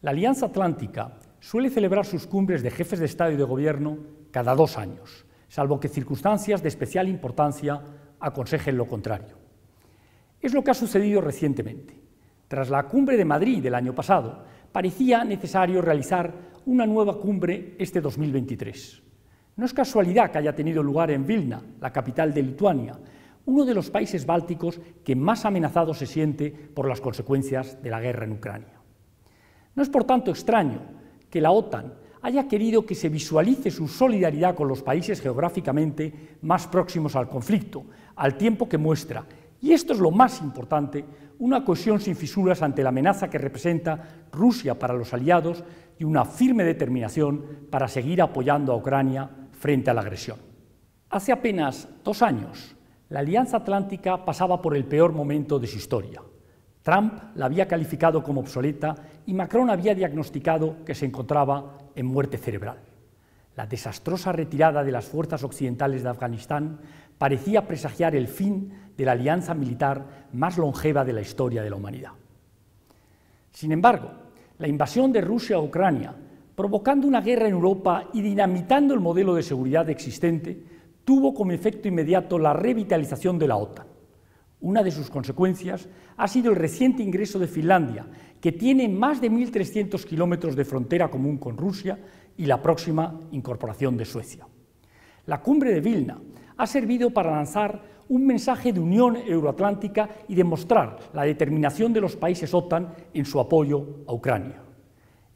La Alianza Atlántica suele celebrar sus cumbres de jefes de Estado y de Gobierno cada dos años, salvo que circunstancias de especial importancia aconsejen lo contrario. Es lo que ha sucedido recientemente. Tras la cumbre de Madrid del año pasado, parecía necesario realizar una nueva cumbre este 2023. No es casualidad que haya tenido lugar en Vilna, la capital de Lituania, uno de los países bálticos que más amenazado se siente por las consecuencias de la guerra en Ucrania. No es por tanto extraño que la OTAN haya querido que se visualice su solidaridad con los países geográficamente más próximos al conflicto, al tiempo que muestra, y esto es lo más importante, una cohesión sin fisuras ante la amenaza que representa Rusia para los aliados y una firme determinación para seguir apoyando a Ucrania frente a la agresión. Hace apenas dos años, la Alianza Atlántica pasaba por el peor momento de su historia. Trump la había calificado como obsoleta y Macron había diagnosticado que se encontraba en muerte cerebral. La desastrosa retirada de las fuerzas occidentales de Afganistán parecía presagiar el fin de la alianza militar más longeva de la historia de la humanidad. Sin embargo, la invasión de Rusia a Ucrania, provocando una guerra en Europa y dinamitando el modelo de seguridad existente, tuvo como efecto inmediato la revitalización de la OTAN. Una de sus consecuencias ha sido el reciente ingreso de Finlandia, que tiene más de 1.300 kilómetros de frontera común con Rusia y la próxima incorporación de Suecia. La cumbre de Vilna ha servido para lanzar un mensaje de unión euroatlántica y demostrar la determinación de los países OTAN en su apoyo a Ucrania.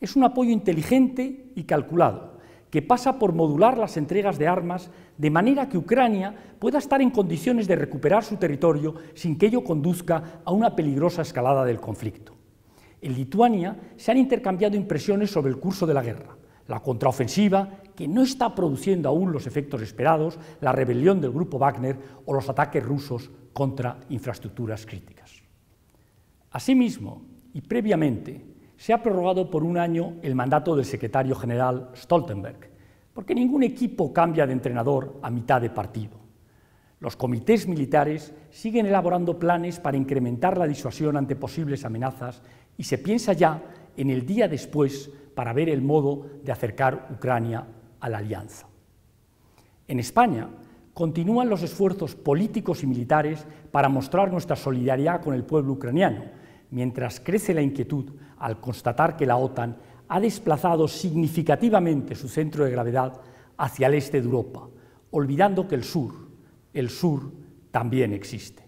Es un apoyo inteligente y calculado, que pasa por modular las entregas de armas de manera que Ucrania pueda estar en condiciones de recuperar su territorio sin que ello conduzca a una peligrosa escalada del conflicto. En Lituania se han intercambiado impresiones sobre el curso de la guerra, la contraofensiva, que no está produciendo aún los efectos esperados, la rebelión del grupo Wagner o los ataques rusos contra infraestructuras críticas. Asimismo, y previamente, se ha prorrogado por un año el mandato del secretario general Stoltenberg, porque ningún equipo cambia de entrenador a mitad de partido. Los comités militares siguen elaborando planes para incrementar la disuasión ante posibles amenazas y se piensa ya en el día después para ver el modo de acercar Ucrania a la alianza. En España continúan los esfuerzos políticos y militares para mostrar nuestra solidaridad con el pueblo ucraniano, mientras crece la inquietud al constatar que la OTAN ha desplazado significativamente su centro de gravedad hacia el este de Europa, olvidando que el sur, el sur también existe.